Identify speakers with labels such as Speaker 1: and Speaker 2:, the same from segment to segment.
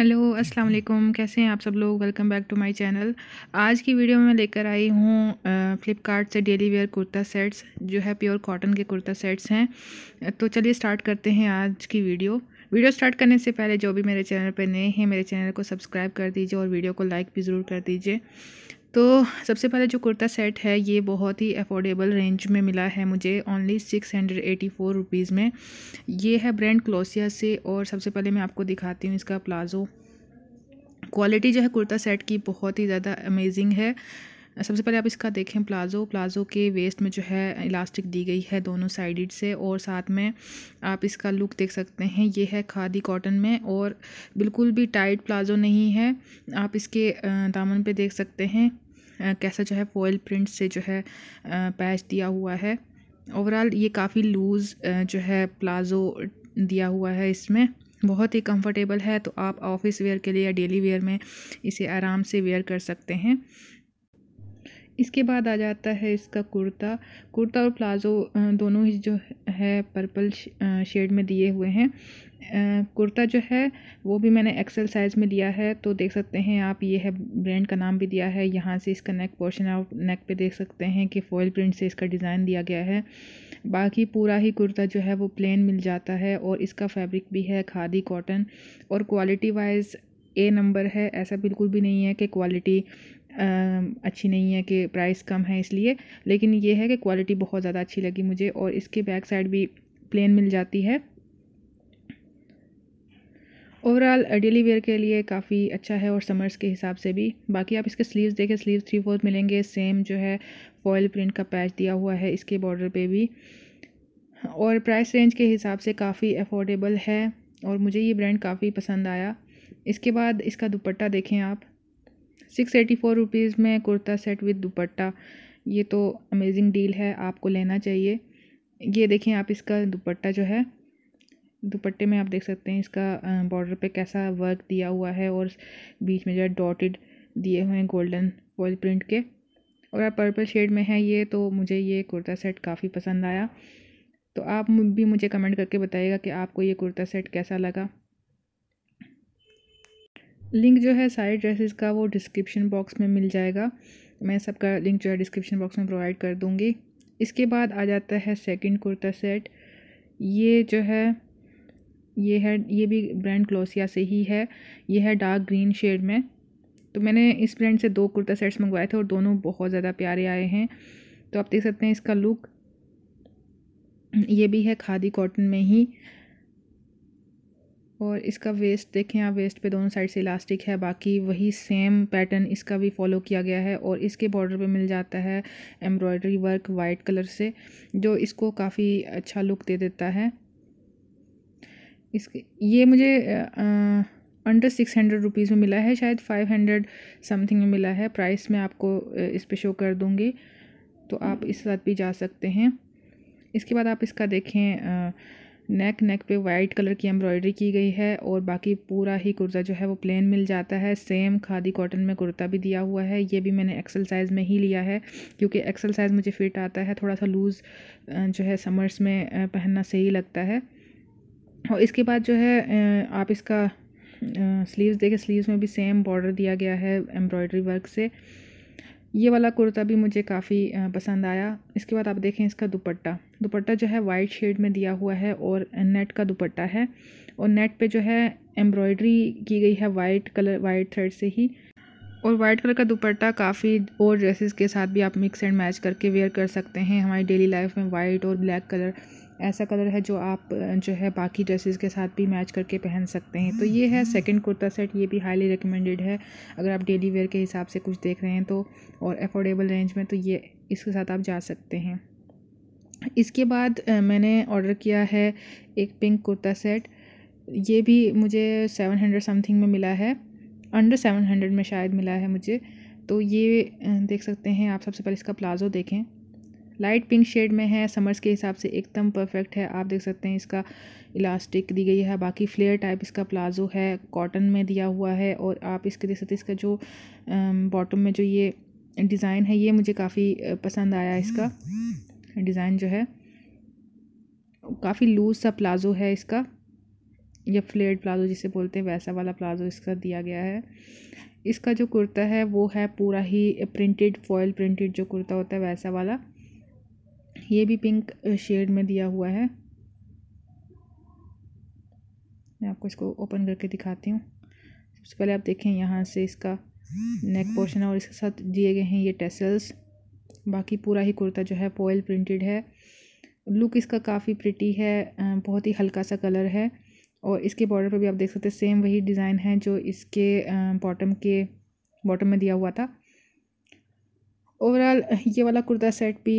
Speaker 1: Hello अस्सलाम वालेकुम कैसे हैं आप सब लोग welcome back to my channel आज की वीडियो में लेकर आई हूँ फ़्लिपकार्ट से डेली वेयर कुर्ता सेट्स जो है प्योर कॉटन के कुर्ता सेट्स हैं तो चलिए स्टार्ट करते हैं आज की वीडियो वीडियो स्टार्ट करने से पहले जो भी मेरे चैनल पर नए हैं मेरे चैनल को सब्सक्राइब कर दीजिए और वीडियो को लाइक भी ज़रूर कर दीजिए तो सबसे पहले जो कुर्ता सेट है ये बहुत ही अफोर्डेबल रेंज में मिला है मुझे only six hundred eighty four rupees में ये है ब्रांड क्लोसिया से और सबसे पहले मैं आपको दिखाती हूँ इसका प्लाज़ो क्वालिटी जो है कुर्ता सेट की बहुत ही ज़्यादा अमेजिंग है सबसे पहले आप इसका देखें प्लाज़ो प्लाज़ो के वेस्ट में जो है इलास्टिक दी गई है दोनों साइड से और साथ में आप इसका लुक देख सकते हैं ये है खादी कॉटन में और बिल्कुल भी टाइट प्लाज़ो नहीं है आप इसके दामन पे देख सकते हैं कैसा जो है फॉयल प्रिंट से जो है पैच दिया हुआ है ओवरऑल ये काफ़ी लूज़ जो है प्लाज़ो दिया हुआ है इसमें बहुत ही कंफर्टेबल है तो आप ऑफिस वेयर के लिए या डेली वेयर में इसे आराम से वेयर कर सकते हैं इसके बाद आ जाता है इसका कुर्ता कुर्ता और प्लाज़ो दोनों ही जो है पर्पल शेड में दिए हुए हैं कुर्ता जो है वो भी मैंने एक्सेल साइज़ में लिया है तो देख सकते हैं आप ये है ब्रांड का नाम भी दिया है यहाँ से इसका नेक पोर्शन आप नेक पे देख सकते हैं कि फॉयल प्रिंट से इसका डिज़ाइन दिया गया है बाकी पूरा ही कुर्ता जो है वो प्लेन मिल जाता है और इसका फैब्रिक भी है खादी कॉटन और क्वालिटी वाइज ए नंबर है ऐसा बिल्कुल भी नहीं है कि क्वालिटी अच्छी नहीं है कि प्राइस कम है इसलिए लेकिन ये है कि क्वालिटी बहुत ज़्यादा अच्छी लगी मुझे और इसके बैक साइड भी प्लेन मिल जाती है ओवरऑल डेली वेयर के लिए काफ़ी अच्छा है और समर्स के हिसाब से भी बाकी आप इसके स्लीव्स देखें स्लीव्स थ्री फोर्थ मिलेंगे सेम जो है फॉयल प्रिंट का पैच दिया हुआ है इसके बॉर्डर पे भी और प्राइस रेंज के हिसाब से काफ़ी अफोर्डेबल है और मुझे ये ब्रांड काफ़ी पसंद आया इसके बाद इसका दुपट्टा देखें आप सिक्स एटी फ़ोर रुपीज़ में कुर्ता सेट विद दुपट्टा ये तो अमेजिंग डील है आपको लेना चाहिए ये देखें आप इसका दुपट्टा जो है दुपट्टे में आप देख सकते हैं इसका बॉर्डर पे कैसा वर्क दिया हुआ है और बीच में जो है डॉटेड दिए हुए हैं गोल्डन वॉल प्रिंट के और आप पर्पल शेड में है ये तो मुझे ये कुर्ता सेट काफ़ी पसंद आया तो आप भी मुझे कमेंट करके बताइएगा कि आपको ये कुर्ता सेट कैसा लगा लिंक जो है सारे ड्रेसेस का वो डिस्क्रिप्शन बॉक्स में मिल जाएगा मैं सबका लिंक जो है डिस्क्रिप्शन बॉक्स में प्रोवाइड कर दूँगी इसके बाद आ जाता है सेकंड कुर्ता सेट ये जो है ये है ये भी ब्रांड क्लोसिया से ही है ये है डार्क ग्रीन शेड में तो मैंने इस ब्रांड से दो कुर्ता सेट्स मंगवाए थे और दोनों बहुत ज़्यादा प्यारे आए हैं तो आप देख सकते हैं इसका लुक ये भी है खादी कॉटन में ही और इसका वेस्ट देखें आप वेस्ट पे दोनों साइड से इलास्टिक है बाकी वही सेम पैटर्न इसका भी फॉलो किया गया है और इसके बॉर्डर पे मिल जाता है एम्ब्रॉयडरी वर्क वाइट कलर से जो इसको काफ़ी अच्छा लुक दे देता है इसके ये मुझे अंडर सिक्स हंड्रेड रुपीज़ में मिला है शायद फाइव हंड्रेड समथिंग में मिला है प्राइस मैं आपको इस पर शो कर दूँगी तो आप इस साथ भी जा सकते हैं इसके बाद आप इसका देखें आ, नेक नेक पे वाइट कलर की एम्ब्रॉयडरी की गई है और बाकी पूरा ही कुर्ता जो है वो प्लेन मिल जाता है सेम खादी कॉटन में कुर्ता भी दिया हुआ है ये भी मैंने एक्सल साइज़ में ही लिया है क्योंकि एक्सल साइज़ मुझे फिट आता है थोड़ा सा लूज़ जो है समर्स में पहनना सही लगता है और इसके बाद जो है आप इसका स्लीव्स देखें स्लीव्स में भी सेम बॉर्डर दिया गया है एम्ब्रॉयडरी वर्क से ये वाला कुर्ता भी मुझे काफ़ी पसंद आया इसके बाद आप देखें इसका दुपट्टा दुपट्टा जो है वाइट शेड में दिया हुआ है और नेट का दुपट्टा है और नेट पे जो है एम्ब्रॉयडरी की गई है वाइट कलर वाइट थ्रेड से ही और वाइट कलर का दुपट्टा काफ़ी और ड्रेसेस के साथ भी आप मिक्स एंड मैच करके वेयर कर सकते हैं हमारी डेली लाइफ में वाइट और ब्लैक कलर ऐसा कलर है जो आप जो है बाकी ड्रेसेस के साथ भी मैच करके पहन सकते हैं तो ये है सेकंड कुर्ता सेट ये भी हाईली रिकमेंडेड है अगर आप डेली वेयर के हिसाब से कुछ देख रहे हैं तो और अफोर्डेबल रेंज में तो ये इसके साथ आप जा सकते हैं इसके बाद मैंने ऑर्डर किया है एक पिंक कुर्ता सेट ये भी मुझे सेवन हंड्रेड समथिंग में मिला है अंडर सेवन हंड्रेड में शायद मिला है मुझे तो ये देख सकते हैं आप सबसे पहले इसका प्लाज़ो देखें लाइट पिंक शेड में है समर्स के हिसाब से एकदम परफेक्ट है आप देख सकते हैं इसका इलास्टिक दी गई है बाकी फ्लेयर टाइप इसका प्लाजो है कॉटन में दिया हुआ है और आप इसके देख सकते हैं इसका जो बॉटम में जो ये डिज़ाइन है ये मुझे काफ़ी पसंद आया इसका डिज़ाइन जो है काफ़ी लूज सा प्लाजो है इसका या फ्लेड प्लाजो जिसे बोलते हैं वैसा वाला प्लाजो इसका दिया गया है इसका जो कुर्ता है वो है पूरा ही प्रिंटेड फॉयल प्रिंटेड जो कुर्ता होता है वैसा वाला ये भी पिंक शेड में दिया हुआ है मैं आपको इसको ओपन करके दिखाती हूँ सबसे पहले आप देखें यहाँ से इसका नेक पोर्शन है और इसके साथ दिए गए हैं ये टेसल्स बाकी पूरा ही कुर्ता जो है पॉयल प्रिंटेड है लुक इसका काफ़ी प्रिटी है बहुत ही हल्का सा कलर है और इसके बॉर्डर पर भी आप देख सकते हैं सेम वही डिज़ाइन है जो इसके बॉटम के बॉटम में दिया हुआ था ओवरऑल ये वाला कुर्ता सेट भी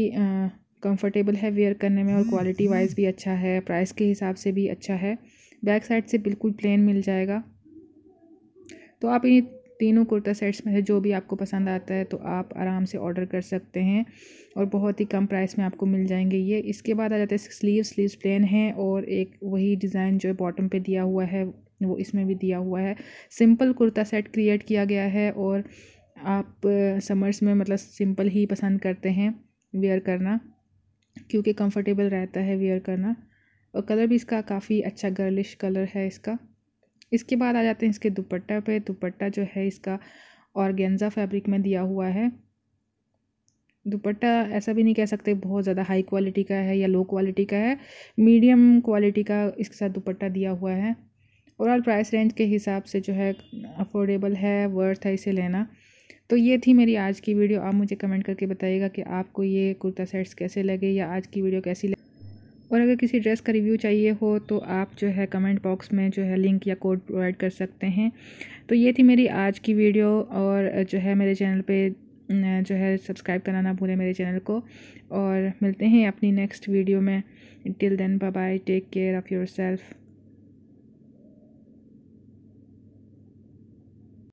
Speaker 1: कंफर्टेबल है वेयर करने में और क्वालिटी hmm. वाइज भी अच्छा है प्राइस के हिसाब से भी अच्छा है बैक साइड से बिल्कुल प्लेन मिल जाएगा तो आप इन तीनों कुर्ता सेट्स में से जो भी आपको पसंद आता है तो आप आराम से ऑर्डर कर सकते हैं और बहुत ही कम प्राइस में आपको मिल जाएंगे ये इसके बाद आ जाते हैं स्लीव स्लीव प्लेन हैं और एक वही डिज़ाइन जो है बॉटम पे दिया हुआ है वो इसमें भी दिया हुआ है सिंपल कुर्ता सेट क्रिएट किया गया है और आप समर्स में मतलब सिंपल ही पसंद करते हैं वेयर करना क्योंकि कंफर्टेबल रहता है वेयर करना और कलर भी इसका काफ़ी अच्छा गर्लिश कलर है इसका इसके बाद आ जाते हैं इसके दुपट्टा पे दुपट्टा जो है इसका ऑर्गेन्जा फैब्रिक में दिया हुआ है दुपट्टा ऐसा भी नहीं कह सकते बहुत ज़्यादा हाई क्वालिटी का है या लो क्वालिटी का है मीडियम क्वालिटी का इसके साथ दुपट्टा दिया हुआ है ओवरऑल प्राइस रेंज के हिसाब से जो है अफोर्डेबल है वर्थ है इसे लेना तो ये थी मेरी आज की वीडियो आप मुझे कमेंट करके बताइएगा कि आपको ये कुर्ता सेट्स कैसे लगे या आज की वीडियो कैसी लगे और अगर किसी ड्रेस का रिव्यू चाहिए हो तो आप जो है कमेंट बॉक्स में जो है लिंक या कोड प्रोवाइड कर सकते हैं तो ये थी मेरी आज की वीडियो और जो है मेरे चैनल पर जो है सब्सक्राइब करना ना भूलें मेरे चैनल को और मिलते हैं अपनी नेक्स्ट वीडियो में till then bye bye take care of your self